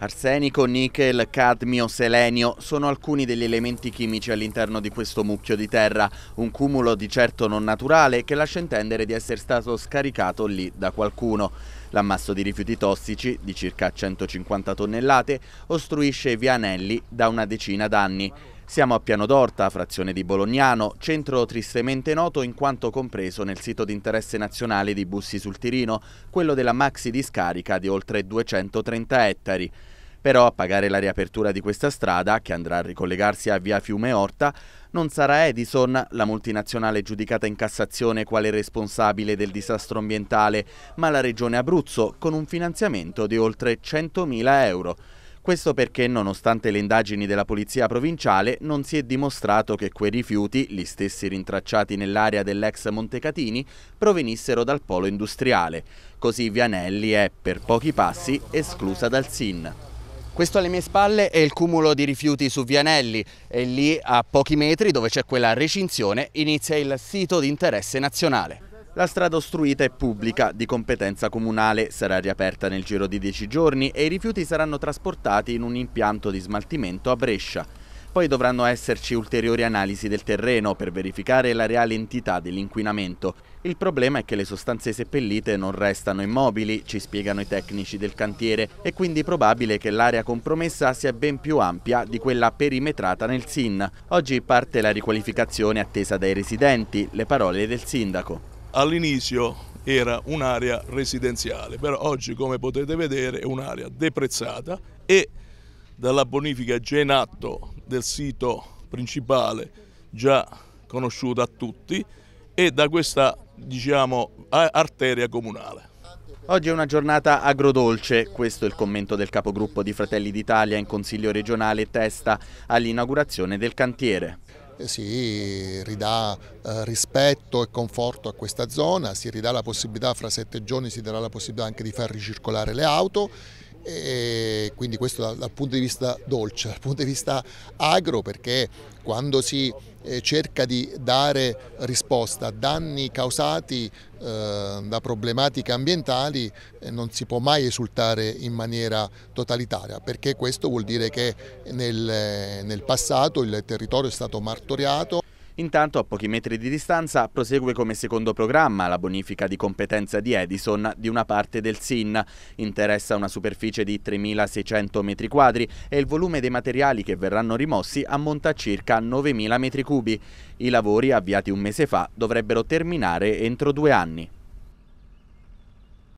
Arsenico, nickel, cadmio, selenio sono alcuni degli elementi chimici all'interno di questo mucchio di terra, un cumulo di certo non naturale che lascia intendere di essere stato scaricato lì da qualcuno. L'ammasso di rifiuti tossici, di circa 150 tonnellate, ostruisce i via Anelli da una decina d'anni. Siamo a Piano d'Orta, frazione di Bolognano, centro tristemente noto in quanto compreso nel sito di interesse nazionale di Bussi sul Tirino, quello della maxi discarica di oltre 230 ettari. Però a pagare la riapertura di questa strada, che andrà a ricollegarsi a via Fiume Orta, non sarà Edison, la multinazionale giudicata in Cassazione quale responsabile del disastro ambientale, ma la regione Abruzzo con un finanziamento di oltre 100.000 euro. Questo perché, nonostante le indagini della polizia provinciale, non si è dimostrato che quei rifiuti, gli stessi rintracciati nell'area dell'ex Montecatini, provenissero dal polo industriale. Così Vianelli è, per pochi passi, esclusa dal SIN. Questo alle mie spalle è il cumulo di rifiuti su Vianelli e lì a pochi metri dove c'è quella recinzione inizia il sito di interesse nazionale. La strada ostruita è pubblica, di competenza comunale, sarà riaperta nel giro di 10 giorni e i rifiuti saranno trasportati in un impianto di smaltimento a Brescia. Poi dovranno esserci ulteriori analisi del terreno per verificare la reale entità dell'inquinamento. Il problema è che le sostanze seppellite non restano immobili, ci spiegano i tecnici del cantiere, è quindi probabile che l'area compromessa sia ben più ampia di quella perimetrata nel SIN. Oggi parte la riqualificazione attesa dai residenti, le parole del sindaco all'inizio era un'area residenziale, però oggi come potete vedere è un'area deprezzata e dalla bonifica già in atto del sito principale già conosciuta a tutti e da questa diciamo, arteria comunale. Oggi è una giornata agrodolce, questo è il commento del capogruppo di Fratelli d'Italia in Consiglio regionale testa all'inaugurazione del cantiere. Eh, si ridà eh, rispetto e conforto a questa zona, si ridà la possibilità, fra sette giorni si darà la possibilità anche di far ricircolare le auto e quindi questo dal, dal, punto di vista dolce, dal punto di vista agro perché quando si eh, cerca di dare risposta a danni causati eh, da problematiche ambientali eh, non si può mai esultare in maniera totalitaria perché questo vuol dire che nel, nel passato il territorio è stato martoriato Intanto a pochi metri di distanza prosegue come secondo programma la bonifica di competenza di Edison di una parte del SIN. Interessa una superficie di 3.600 m2 e il volume dei materiali che verranno rimossi ammonta a circa 9.000 m3. I lavori avviati un mese fa dovrebbero terminare entro due anni.